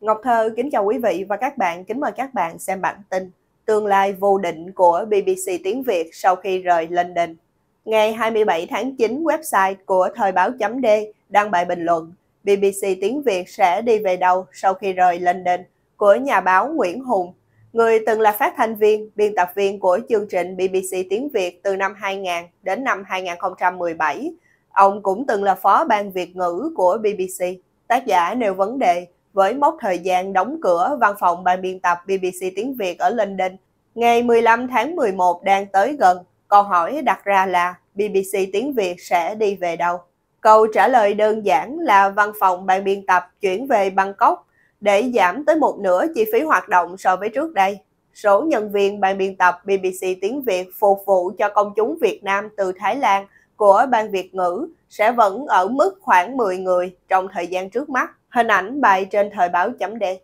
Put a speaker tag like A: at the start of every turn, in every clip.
A: Ngọc Thơ kính chào quý vị và các bạn, kính mời các bạn xem bản tin Tương lai vô định của BBC tiếng Việt sau khi rời London. Ngày 27 tháng 9, website của Thời báo chấm D đăng bài bình luận BBC tiếng Việt sẽ đi về đâu sau khi rời London của nhà báo Nguyễn Hùng, người từng là phát thanh viên, biên tập viên của chương trình BBC tiếng Việt từ năm 2000 đến năm 2017. Ông cũng từng là phó ban Việt ngữ của BBC. Tác giả nêu vấn đề với mốc thời gian đóng cửa văn phòng ban biên tập BBC tiếng Việt ở London ngày 15 tháng 11 đang tới gần. Câu hỏi đặt ra là BBC tiếng Việt sẽ đi về đâu? Câu trả lời đơn giản là văn phòng ban biên tập chuyển về Bangkok để giảm tới một nửa chi phí hoạt động so với trước đây. Số nhân viên ban biên tập BBC tiếng Việt phục vụ cho công chúng Việt Nam từ Thái Lan của ban Việt ngữ sẽ vẫn ở mức khoảng 10 người trong thời gian trước mắt. Hình ảnh bài trên thời báo chấm đen.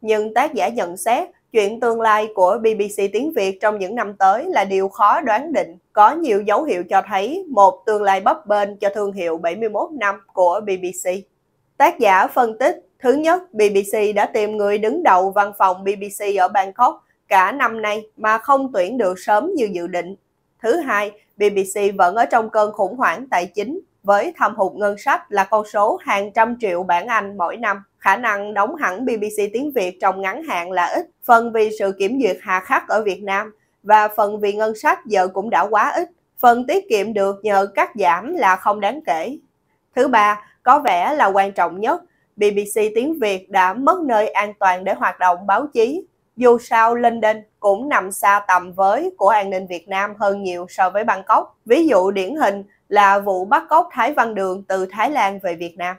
A: Nhưng tác giả nhận xét chuyện tương lai của BBC tiếng Việt trong những năm tới là điều khó đoán định. Có nhiều dấu hiệu cho thấy một tương lai bấp bênh cho thương hiệu 71 năm của BBC. Tác giả phân tích, thứ nhất, BBC đã tìm người đứng đầu văn phòng BBC ở Bangkok cả năm nay mà không tuyển được sớm như dự định. Thứ hai, BBC vẫn ở trong cơn khủng hoảng tài chính với thâm hụt ngân sách là con số hàng trăm triệu bảng Anh mỗi năm. Khả năng đóng hẳn BBC tiếng Việt trong ngắn hạn là ít, phần vì sự kiểm duyệt hà khắc ở Việt Nam và phần vì ngân sách giờ cũng đã quá ít. Phần tiết kiệm được nhờ cắt giảm là không đáng kể. Thứ ba, có vẻ là quan trọng nhất, BBC tiếng Việt đã mất nơi an toàn để hoạt động báo chí. Dù sao, London cũng nằm xa tầm với của an ninh Việt Nam hơn nhiều so với Bangkok. Ví dụ điển hình là vụ bắt cóc Thái Văn Đường từ Thái Lan về Việt Nam.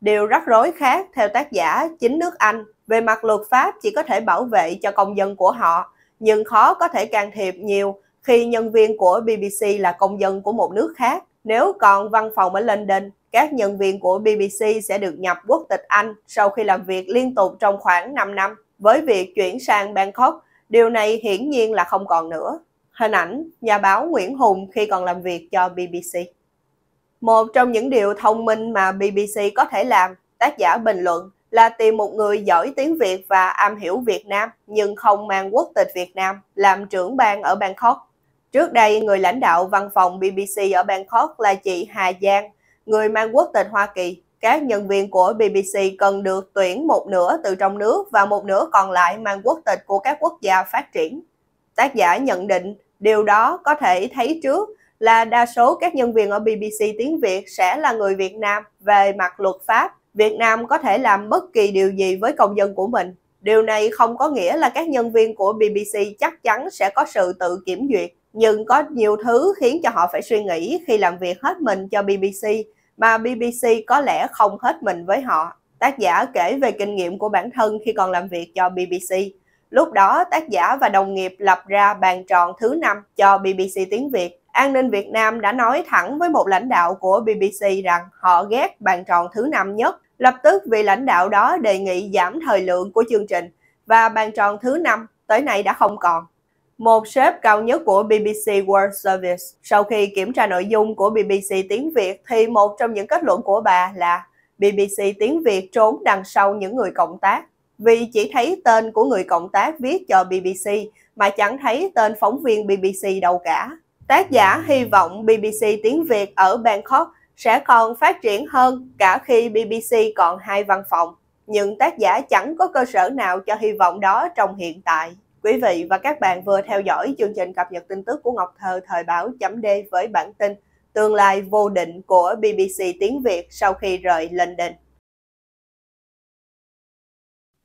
A: Điều rắc rối khác theo tác giả chính nước Anh về mặt luật pháp chỉ có thể bảo vệ cho công dân của họ, nhưng khó có thể can thiệp nhiều khi nhân viên của BBC là công dân của một nước khác. Nếu còn văn phòng ở London, các nhân viên của BBC sẽ được nhập quốc tịch Anh sau khi làm việc liên tục trong khoảng 5 năm. Với việc chuyển sang Bangkok, Điều này hiển nhiên là không còn nữa. Hình ảnh nhà báo Nguyễn Hùng khi còn làm việc cho BBC. Một trong những điều thông minh mà BBC có thể làm, tác giả bình luận, là tìm một người giỏi tiếng Việt và am hiểu Việt Nam nhưng không mang quốc tịch Việt Nam làm trưởng ban ở Bangkok. Trước đây, người lãnh đạo văn phòng BBC ở Bangkok là chị Hà Giang, người mang quốc tịch Hoa Kỳ các nhân viên của BBC cần được tuyển một nửa từ trong nước và một nửa còn lại mang quốc tịch của các quốc gia phát triển. Tác giả nhận định điều đó có thể thấy trước là đa số các nhân viên ở BBC tiếng Việt sẽ là người Việt Nam về mặt luật pháp. Việt Nam có thể làm bất kỳ điều gì với công dân của mình. Điều này không có nghĩa là các nhân viên của BBC chắc chắn sẽ có sự tự kiểm duyệt, nhưng có nhiều thứ khiến cho họ phải suy nghĩ khi làm việc hết mình cho BBC mà BBC có lẽ không hết mình với họ. Tác giả kể về kinh nghiệm của bản thân khi còn làm việc cho BBC. Lúc đó, tác giả và đồng nghiệp lập ra bàn tròn thứ năm cho BBC tiếng Việt. An ninh Việt Nam đã nói thẳng với một lãnh đạo của BBC rằng họ ghét bàn tròn thứ năm nhất. Lập tức vị lãnh đạo đó đề nghị giảm thời lượng của chương trình và bàn tròn thứ năm tới nay đã không còn một sếp cao nhất của BBC World Service. Sau khi kiểm tra nội dung của BBC tiếng Việt thì một trong những kết luận của bà là BBC tiếng Việt trốn đằng sau những người cộng tác. Vì chỉ thấy tên của người cộng tác viết cho BBC mà chẳng thấy tên phóng viên BBC đâu cả. Tác giả hy vọng BBC tiếng Việt ở Bangkok sẽ còn phát triển hơn cả khi BBC còn hai văn phòng. Nhưng tác giả chẳng có cơ sở nào cho hy vọng đó trong hiện tại. Quý vị và các bạn vừa theo dõi chương trình cập nhật tin tức của Ngọc Thơ thời báo chấm D với bản tin Tương lai vô định của BBC tiếng Việt sau khi rời London.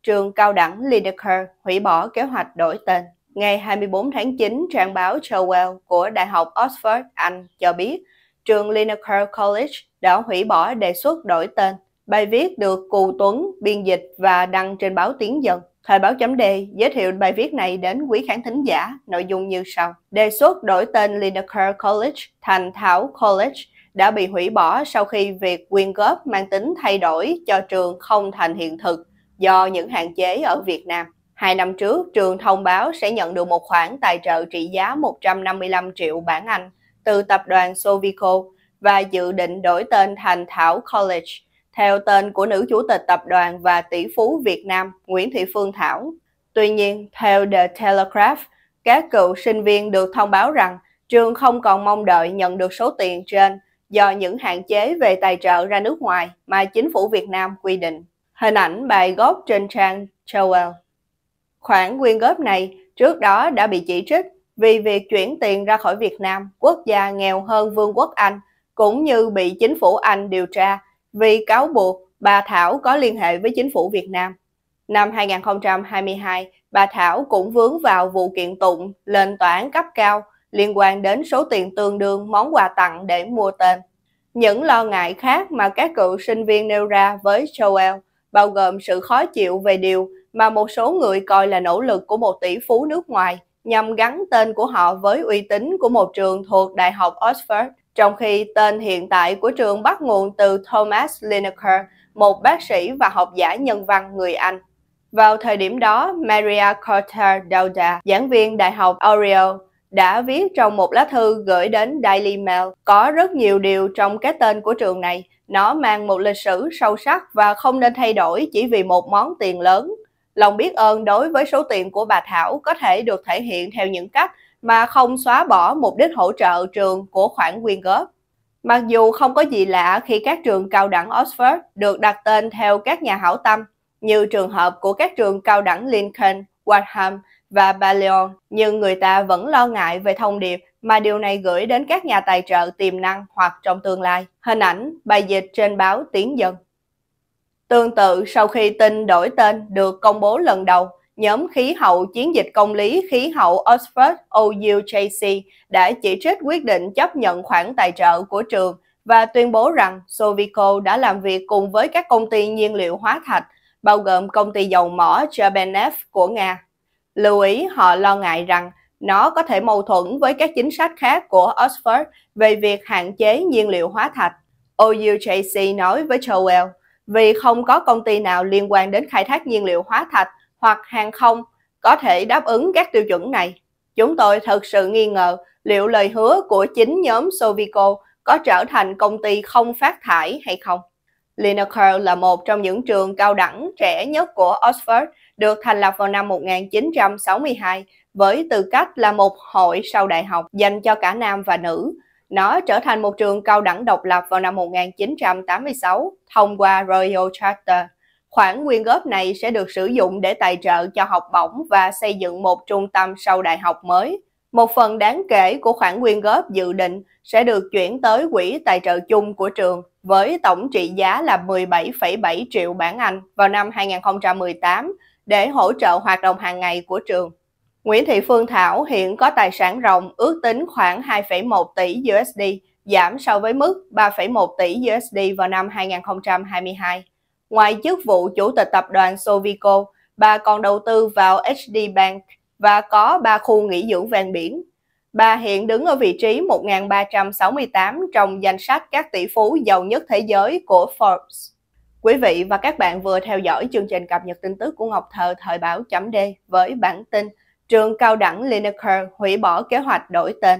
A: Trường cao đẳng Lideker hủy bỏ kế hoạch đổi tên. Ngày 24 tháng 9, trang báo Chowell của Đại học Oxford, Anh cho biết trường Lineker College đã hủy bỏ đề xuất đổi tên. Bài viết được Cù Tuấn biên dịch và đăng trên báo Tiếng Dân. Thời báo chấm đề giới thiệu bài viết này đến quý khán thính giả, nội dung như sau. Đề xuất đổi tên Lineker College thành Thảo College đã bị hủy bỏ sau khi việc quyên góp mang tính thay đổi cho trường không thành hiện thực do những hạn chế ở Việt Nam. Hai năm trước, trường thông báo sẽ nhận được một khoản tài trợ trị giá 155 triệu bảng Anh từ tập đoàn Sovico và dự định đổi tên thành Thảo College – theo tên của nữ chủ tịch tập đoàn và tỷ phú Việt Nam Nguyễn Thị Phương Thảo. Tuy nhiên, theo The Telegraph, các cựu sinh viên được thông báo rằng trường không còn mong đợi nhận được số tiền trên do những hạn chế về tài trợ ra nước ngoài mà chính phủ Việt Nam quy định. Hình ảnh bài góp trên trang Joel. Khoản quyên góp này trước đó đã bị chỉ trích vì việc chuyển tiền ra khỏi Việt Nam, quốc gia nghèo hơn Vương quốc Anh, cũng như bị chính phủ Anh điều tra vì cáo buộc bà Thảo có liên hệ với chính phủ Việt Nam. Năm 2022, bà Thảo cũng vướng vào vụ kiện tụng lên tòa án cấp cao liên quan đến số tiền tương đương món quà tặng để mua tên. Những lo ngại khác mà các cựu sinh viên nêu ra với Joel bao gồm sự khó chịu về điều mà một số người coi là nỗ lực của một tỷ phú nước ngoài nhằm gắn tên của họ với uy tín của một trường thuộc Đại học Oxford trong khi tên hiện tại của trường bắt nguồn từ Thomas Lineker, một bác sĩ và học giả nhân văn người Anh. Vào thời điểm đó, Maria Carter Dauda, giảng viên Đại học Oriel, đã viết trong một lá thư gửi đến Daily Mail. Có rất nhiều điều trong cái tên của trường này. Nó mang một lịch sử sâu sắc và không nên thay đổi chỉ vì một món tiền lớn. Lòng biết ơn đối với số tiền của bà Thảo có thể được thể hiện theo những cách mà không xóa bỏ mục đích hỗ trợ trường của khoản quyên góp. Mặc dù không có gì lạ khi các trường cao đẳng Oxford được đặt tên theo các nhà hảo tâm, như trường hợp của các trường cao đẳng Lincoln, Wadham và Balliol, nhưng người ta vẫn lo ngại về thông điệp mà điều này gửi đến các nhà tài trợ tiềm năng hoặc trong tương lai. Hình ảnh, bài dịch trên báo Tiếng Dân. Tương tự, sau khi tin đổi tên được công bố lần đầu, Nhóm khí hậu chiến dịch công lý khí hậu Oxford OUJC đã chỉ trích quyết định chấp nhận khoản tài trợ của trường và tuyên bố rằng Sovico đã làm việc cùng với các công ty nhiên liệu hóa thạch, bao gồm công ty dầu mỏ Cherbenev của Nga. Lưu ý họ lo ngại rằng nó có thể mâu thuẫn với các chính sách khác của Oxford về việc hạn chế nhiên liệu hóa thạch. OUJC nói với Joel, vì không có công ty nào liên quan đến khai thác nhiên liệu hóa thạch hoặc hàng không có thể đáp ứng các tiêu chuẩn này. Chúng tôi thực sự nghi ngờ liệu lời hứa của chính nhóm Sovico có trở thành công ty không phát thải hay không. Lineker là một trong những trường cao đẳng trẻ nhất của Oxford được thành lập vào năm 1962 với tư cách là một hội sau đại học dành cho cả nam và nữ. Nó trở thành một trường cao đẳng độc lập vào năm 1986 thông qua Royal Charter. Khoản quyên góp này sẽ được sử dụng để tài trợ cho học bổng và xây dựng một trung tâm sau đại học mới. Một phần đáng kể của khoản quyên góp dự định sẽ được chuyển tới quỹ tài trợ chung của trường với tổng trị giá là 17,7 triệu bảng Anh vào năm 2018 để hỗ trợ hoạt động hàng ngày của trường. Nguyễn Thị Phương Thảo hiện có tài sản rộng ước tính khoảng 2,1 tỷ USD, giảm so với mức 3,1 tỷ USD vào năm 2022. Ngoài chức vụ chủ tịch tập đoàn Sovico, bà còn đầu tư vào HD Bank và có 3 khu nghỉ dưỡng ven biển. Bà hiện đứng ở vị trí 1368 trong danh sách các tỷ phú giàu nhất thế giới của Forbes. Quý vị và các bạn vừa theo dõi chương trình cập nhật tin tức của Ngọc Thơ thời báo chấm D với bản tin Trường Cao đẳng Lineker hủy bỏ kế hoạch đổi tên.